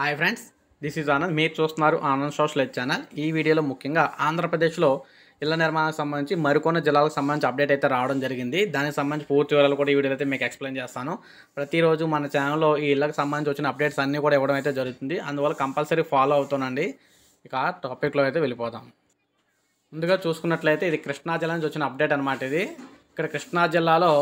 hi friends this is Anand మీరు చూస్తున్నారు Anand social channel ఈ వీడియోలో ముఖ్యంగా ఆంధ్రప్రదేశ్లో ఇళ్ల నిర్మాణానికి సంబంధించి మరికొన్ని జిల్లాలకు సంబంధించి అప్డేట్ అయితే రావడం జరిగింది దానికి సంబంధించి పూర్తి వివరాలు కూడా ఈ వీడియోలో అయితే మీకు ఎక్స్ప్లెయిన్ చేస్తాను ప్రతిరోజు మన ఛానల్లో ఈ ఇళ్ళకి సంబంధించి వచ్చిన అప్డేట్స్ అన్నీ కూడా ఇవ్వడం అయితే జరుగుతుంది అందువల్ల కంపల్సరీ ఫాలో అవుతానండి ఇక టాపిక్లో అయితే వెళ్ళిపోదాం ముందుగా చూసుకున్నట్లయితే ఇది కృష్ణా జిల్లా నుంచి వచ్చిన అప్డేట్ అనమాట ఇది ఇక్కడ కృష్ణా జిల్లాలో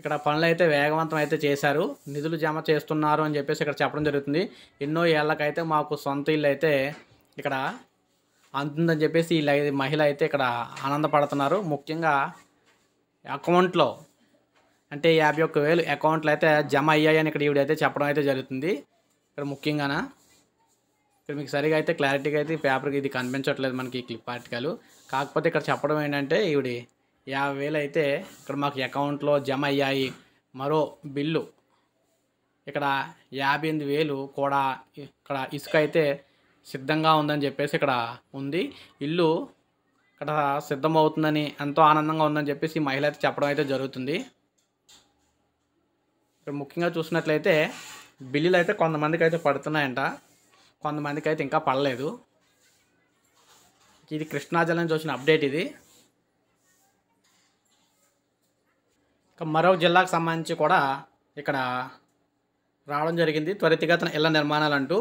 ఇక్కడ పనులు అయితే వేగవంతం అయితే చేశారు నిధులు జమ చేస్తున్నారు అని చెప్పేసి ఇక్కడ చెప్పడం జరుగుతుంది ఎన్నో ఏళ్ళకైతే మాకు సొంత ఇల్లు అయితే ఇక్కడ అందుతుందని చెప్పేసి ఈ మహిళ అయితే ఇక్కడ ఆనందపడుతున్నారు ముఖ్యంగా అకౌంట్లో అంటే యాభై ఒక్క వేలు అకౌంట్లో అయితే జమ అయ్యాయని ఇక్కడ ఈవిడైతే చెప్పడం అయితే జరుగుతుంది ఇక్కడ ముఖ్యంగా ఇక్కడ మీకు సరిగా అయితే క్లారిటీగా అయితే ఈ పేపర్కి ఇది కనిపించట్లేదు మనకి ఈ క్లిప్ ఆర్టికల్ కాకపోతే ఇక్కడ చెప్పడం ఏంటంటే ఈవిడి యాభై వేలు అయితే ఇక్కడ మాకు అకౌంట్లో జమ అయ్యాయి మరో బిల్లు ఇక్కడ యాభై ఎనిమిది వేలు కూడా ఇక్కడ ఇసుక అయితే సిద్ధంగా ఉందని చెప్పేసి ఇక్కడ ఉంది ఇల్లు ఇక్కడ సిద్ధమవుతుందని ఎంతో ఆనందంగా ఉందని చెప్పేసి మహిళ అయితే చెప్పడం అయితే జరుగుతుంది ఇక్కడ ముఖ్యంగా చూసినట్లయితే బిల్లులు అయితే కొంతమందికి అయితే పడుతున్నాయంట కొంతమందికి అయితే ఇంకా పడలేదు ఇది కృష్ణా జిల్లా నుంచి అప్డేట్ ఇది మరో జిల్లాకు సంబంధించి కూడా ఇక్కడ రావడం జరిగింది త్వరితగతిన ఇళ్ల నిర్మాణాలు అంటూ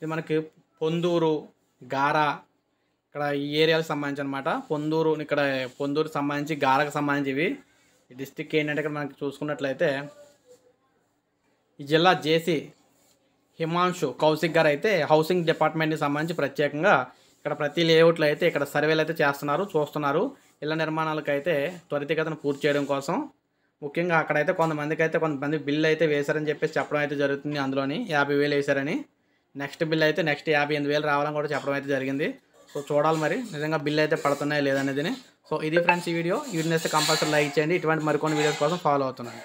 ఇది మనకి పొందూరు గారా ఇక్కడ ఈ ఏరియాకి సంబంధించి అనమాట పొందూరు ఇక్కడ పొందూరుకు సంబంధించి గారకు సంబంధించి ఇవి ఈ డిస్టిక్ ఏంటంటే ఇక్కడ మనకి చూసుకున్నట్లయితే ఈ జిల్లా జేసీ హిమాంశు కౌశిక్ గారు అయితే హౌసింగ్ డిపార్ట్మెంట్కి సంబంధించి ప్రత్యేకంగా ఇక్కడ ప్రతి లేఅవుట్లో అయితే ఇక్కడ సర్వేలు అయితే చేస్తున్నారు చూస్తున్నారు ఇళ్ల నిర్మాణాలకు అయితే త్వరితగతిన పూర్తి చేయడం కోసం ముఖ్యంగా అక్కడైతే కొంతమందికి అయితే కొంతమంది బిల్ అయితే వేశారని చెప్పేసి చెప్పడం అయితే జరుగుతుంది అందులోని యాభై వేలు వేశారని నెక్స్ట్ బిల్ అయితే నెక్స్ట్ యాభై ఎనిమిది వేలు రావాలని కూడా చెప్పడం అయితే జరిగింది సో చూడాలి మరి నిజంగా బిల్ అయితే పడుతున్నాయా లేదనేది సో ఇది ఫ్రెండ్స్ ఈ వీడియో వీడియో నేస్తే కంపల్సరీ లైక్ చేయండి ఇటువంటి మరికొన్ని వీడియోస్ కోసం ఫాలో అవుతున్నాను